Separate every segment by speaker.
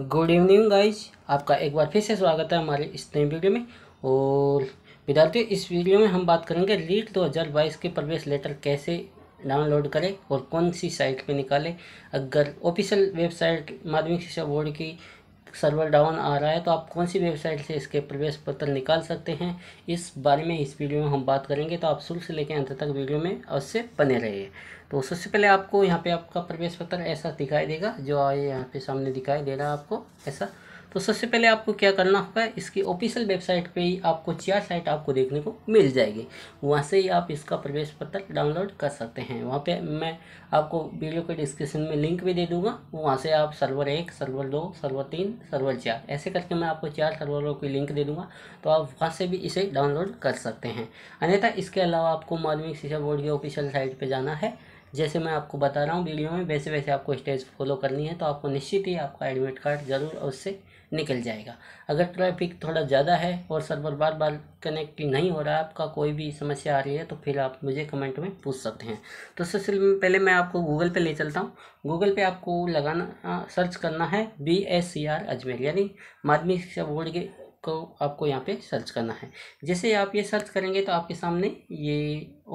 Speaker 1: good evening guys आपका एक बार फिर से स्वागत है हमारे इस नई वीडियो में और विद्यार्थियों इस वीडियो में हम बात करेंगे लीड 2022 के प्रवेश लेटर कैसे डाउनलोड करें और कौन सी साइट पे निकालें अगर ऑफिशियल वेबसाइट माध्यमिक शिक्षा बोर्ड की सर्वर डाउन आ रहा है तो आप कौन सी वेबसाइट से इसके प्रवेश पत्र निकाल सकते हैं इस बारे में इस वीडियो में हम बात करेंगे तो आप शुरू से लेकर अंत तक वीडियो में अवश्य बने रहिए तो सबसे पहले आपको यहाँ पे आपका प्रवेश पत्र ऐसा दिखाई देगा जो यहाँ पे सामने दिखाई दे रहा है आपको ऐसा तो सबसे पहले आपको क्या करना होगा इसकी ऑफिशियल वेबसाइट पे ही आपको चार साइट आपको देखने को मिल जाएगी वहाँ से ही आप इसका प्रवेश पत्र डाउनलोड कर सकते हैं वहाँ पे मैं आपको वीडियो के डिस्क्रिप्शन में लिंक भी दे दूँगा वहाँ से आप सर्वर एक सर्वर दो सर्वर तीन सर्वर चार ऐसे करके मैं आपको चार सर्वरों की लिंक दे दूँगा तो आप वहाँ से भी इसे डाउनलोड कर सकते हैं अन्यथा इसके अलावा आपको माध्यमिक शिक्षा बोर्ड की ऑफिशियल साइट पर जाना है जैसे मैं आपको बता रहा हूँ वीडियो में वैसे वैसे आपको स्टेज फॉलो करनी है तो आपको निश्चित ही आपका एडमिट कार्ड ज़रूर उससे निकल जाएगा अगर ट्रैफिक थोड़ा ज़्यादा है और सर्वर बार बार कनेक्ट नहीं हो रहा है आपका कोई भी समस्या आ रही है तो फिर आप मुझे कमेंट में पूछ सकते हैं तो सबसे पहले मैं आपको गूगल पे ले चलता हूँ गूगल पे आपको लगाना सर्च करना है B S C R Ajmer यानी माध्यमिक शिक्षा बोर्ड के को आपको यहाँ पे सर्च करना है जैसे आप ये सर्च करेंगे तो आपके सामने ये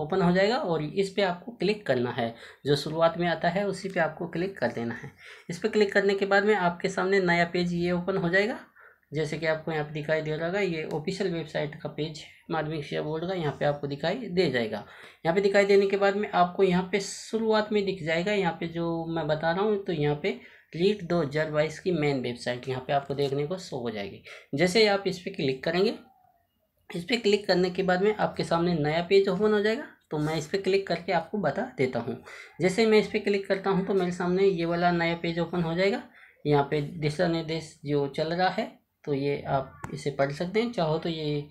Speaker 1: ओपन हो जाएगा और इस पर आपको क्लिक करना है जो शुरुआत में आता है उसी पे आपको क्लिक कर देना है इस पर क्लिक करने के बाद में आपके सामने नया पेज ये ओपन हो जाएगा जैसे कि आपको यहाँ पर दिखाई दे रहा है ये ऑफिशियल वेबसाइट का पेज माध्यमिक शिक्षा बोर्ड का यहाँ पे आपको दिखाई दे जाएगा यहाँ पे दिखाई देने के बाद में आपको यहाँ पे शुरुआत में दिख जाएगा यहाँ पे जो मैं बता रहा हूँ तो यहाँ पे रीट दो हज़ार बाईस की मेन वेबसाइट यहाँ पे आपको देखने को शो हो जाएगी जैसे आप इस पर क्लिक करेंगे इस पर क्लिक करने के बाद में आपके सामने नया पेज ओपन हो जाएगा तो मैं इस पर क्लिक करके आपको बता देता हूँ जैसे मैं इस पर क्लिक करता हूँ तो मेरे सामने ये वाला नया पेज ओपन हो जाएगा यहाँ पे दिशा निर्देश जो चल रहा है तो ये आप इसे पढ़ सकते हैं चाहो तो ये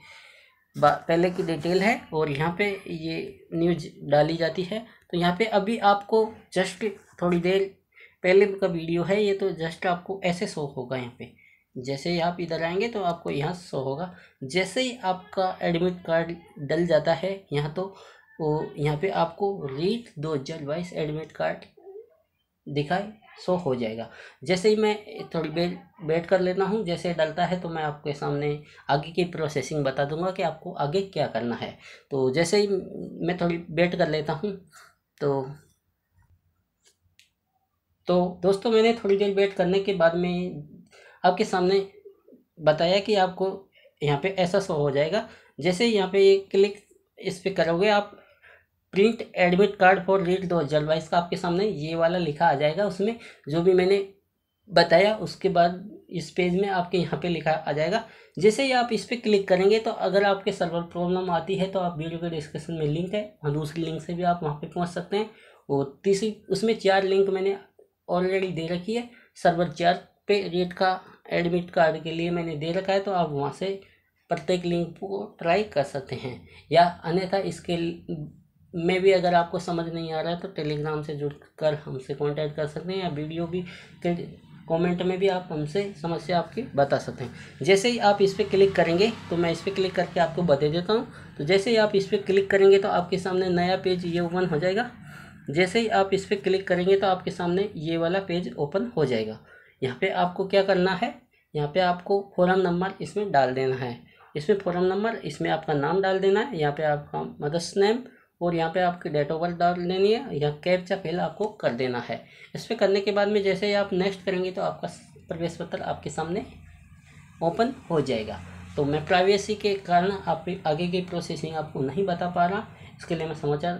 Speaker 1: पहले की डिटेल है और यहाँ पे ये न्यूज डाली जाती है तो यहाँ पे अभी आपको जस्ट थोड़ी देर पहले का वीडियो है ये तो जस्ट आपको ऐसे शो होगा यहाँ पे जैसे ही आप इधर आएंगे तो आपको यहाँ शो होगा जैसे ही आपका एडमिट कार्ड डल जाता है यहाँ तो वो तो यहाँ पे आपको रीट दो हजार बाईस एडमिट कार्ड दिखाए सो हो जाएगा जैसे ही मैं थोड़ी देर वेट कर लेना हूँ जैसे डलता है तो मैं आपके सामने आगे की प्रोसेसिंग बता दूंगा कि आपको आगे क्या करना है तो जैसे ही मैं थोड़ी वेट कर लेता हूँ तो तो दोस्तों मैंने थोड़ी देर वेट करने के बाद में आपके सामने बताया कि आपको यहाँ पे ऐसा शो हो जाएगा जैसे यहाँ पे ये क्लिक इस पर करोगे आप print admit card for REET दो हज़ार बाईस का आपके सामने ये वाला लिखा आ जाएगा उसमें जो भी मैंने बताया उसके बाद इस पेज में आपके यहाँ पे लिखा आ जाएगा जैसे ही आप इस पर क्लिक करेंगे तो अगर आपके सर्वर प्रॉब्लम आती है तो आप वीडियो के डिस्क्रिप्शन में लिंक है और दूसरी लिंक से भी आप वहाँ पे पहुँच सकते हैं और तीसरी उसमें चार लिंक मैंने ऑलरेडी दे रखी है सर्वर चार पे रेट का एडमिट कार्ड के लिए मैंने दे रखा है तो आप वहाँ से प्रत्येक लिंक को ट्राई कर सकते हैं या अन्यथा इसके में भी अगर आपको समझ नहीं आ रहा है तो टेलीग्राम से जुड़ कर हमसे कांटेक्ट कर सकते हैं या वीडियो भी कमेंट में भी आप हमसे समस्या आपकी बता सकते हैं जैसे ही आप इस पर क्लिक करेंगे तो मैं इस पर क्लिक करके आपको बता देता हूँ तो जैसे ही आप इस पर क्लिक करेंगे तो आपके सामने नया पेज ये ओपन हो जाएगा जैसे ही आप इस पर क्लिक करेंगे तो आपके सामने ये वाला पेज ओपन हो जाएगा यहाँ पर आपको क्या करना है यहाँ पर आपको फॉरम नंबर इसमें डाल देना है इसमें फॉरम नंबर इसमें आपका नाम डाल देना है यहाँ पर आपका मदर्स नेम और यहाँ पे आपकी डेट ऑफ बर्थ डाल लेनी है यहाँ कैप्चा फिल आपको कर देना है इस पर करने के बाद में जैसे ही आप नेक्स्ट करेंगे तो आपका प्रवेश पत्र आपके सामने ओपन हो जाएगा तो मैं प्राइवेसी के कारण आप आगे की प्रोसेसिंग आपको नहीं बता पा रहा इसके लिए मैं समाचार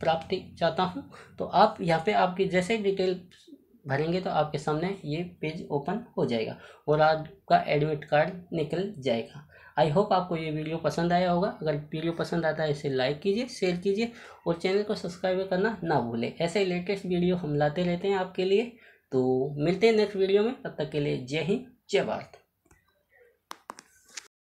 Speaker 1: प्राप्ति चाहता हूँ तो आप यहाँ पे आपकी जैसे डिटेल भरेंगे तो आपके सामने ये पेज ओपन हो जाएगा और आपका एडमिट कार्ड निकल जाएगा आई होप आपको ये वीडियो पसंद आया होगा अगर वीडियो पसंद आता है इसे लाइक कीजिए शेयर कीजिए और चैनल को सब्सक्राइब करना ना भूलें ऐसे लेटेस्ट वीडियो हम लाते रहते हैं आपके लिए तो मिलते हैं नेक्स्ट वीडियो में तब तक के लिए जय हिंद जय भारत